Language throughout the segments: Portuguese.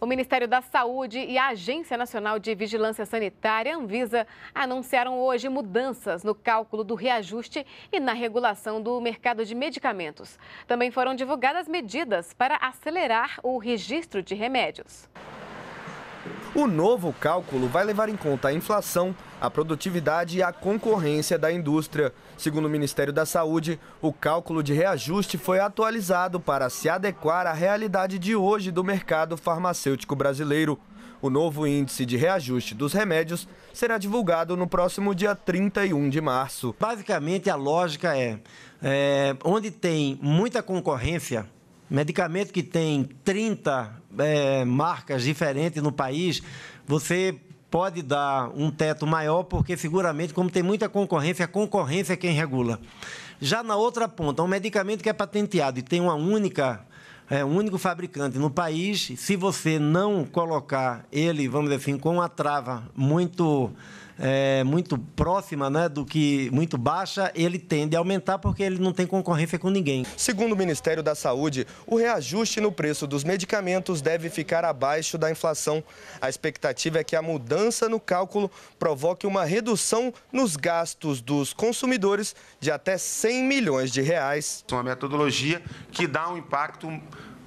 O Ministério da Saúde e a Agência Nacional de Vigilância Sanitária, Anvisa, anunciaram hoje mudanças no cálculo do reajuste e na regulação do mercado de medicamentos. Também foram divulgadas medidas para acelerar o registro de remédios. O novo cálculo vai levar em conta a inflação, a produtividade e a concorrência da indústria. Segundo o Ministério da Saúde, o cálculo de reajuste foi atualizado para se adequar à realidade de hoje do mercado farmacêutico brasileiro. O novo índice de reajuste dos remédios será divulgado no próximo dia 31 de março. Basicamente, a lógica é, é onde tem muita concorrência medicamento que tem 30 é, marcas diferentes no país, você pode dar um teto maior, porque seguramente, como tem muita concorrência, a concorrência é quem regula. Já na outra ponta, um medicamento que é patenteado e tem uma única é, um único fabricante no país. Se você não colocar ele, vamos dizer assim, com uma trava muito é, muito próxima né, do que muito baixa, ele tende a aumentar porque ele não tem concorrência com ninguém. Segundo o Ministério da Saúde, o reajuste no preço dos medicamentos deve ficar abaixo da inflação. A expectativa é que a mudança no cálculo provoque uma redução nos gastos dos consumidores de até 100 milhões de reais. É uma metodologia que dá um impacto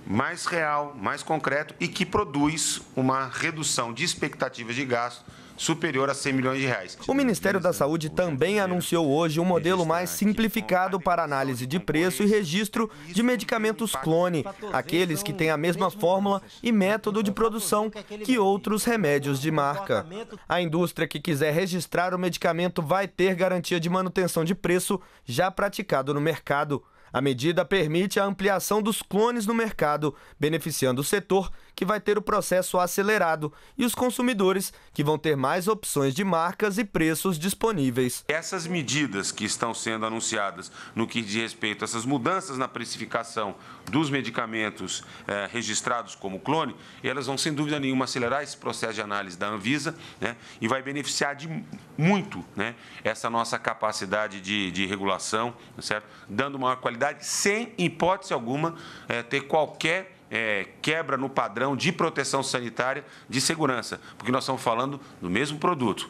mais real, mais concreto e que produz uma redução de expectativas de gasto superior a 100 milhões de reais. O Ministério da Saúde também anunciou hoje um modelo mais simplificado para análise de preço e registro de medicamentos clone, aqueles que têm a mesma fórmula e método de produção que outros remédios de marca. A indústria que quiser registrar o medicamento vai ter garantia de manutenção de preço já praticado no mercado. A medida permite a ampliação dos clones no mercado, beneficiando o setor, que vai ter o processo acelerado, e os consumidores, que vão ter mais opções de marcas e preços disponíveis. Essas medidas que estão sendo anunciadas no que diz respeito a essas mudanças na precificação dos medicamentos eh, registrados como clone, elas vão, sem dúvida nenhuma, acelerar esse processo de análise da Anvisa né, e vai beneficiar de muito né, essa nossa capacidade de, de regulação, certo? dando maior qualidade, sem hipótese alguma é, ter qualquer é, quebra no padrão de proteção sanitária de segurança, porque nós estamos falando do mesmo produto.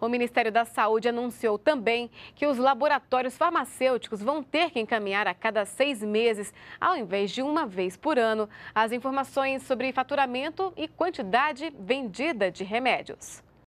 O Ministério da Saúde anunciou também que os laboratórios farmacêuticos vão ter que encaminhar a cada seis meses, ao invés de uma vez por ano, as informações sobre faturamento e quantidade vendida de remédios.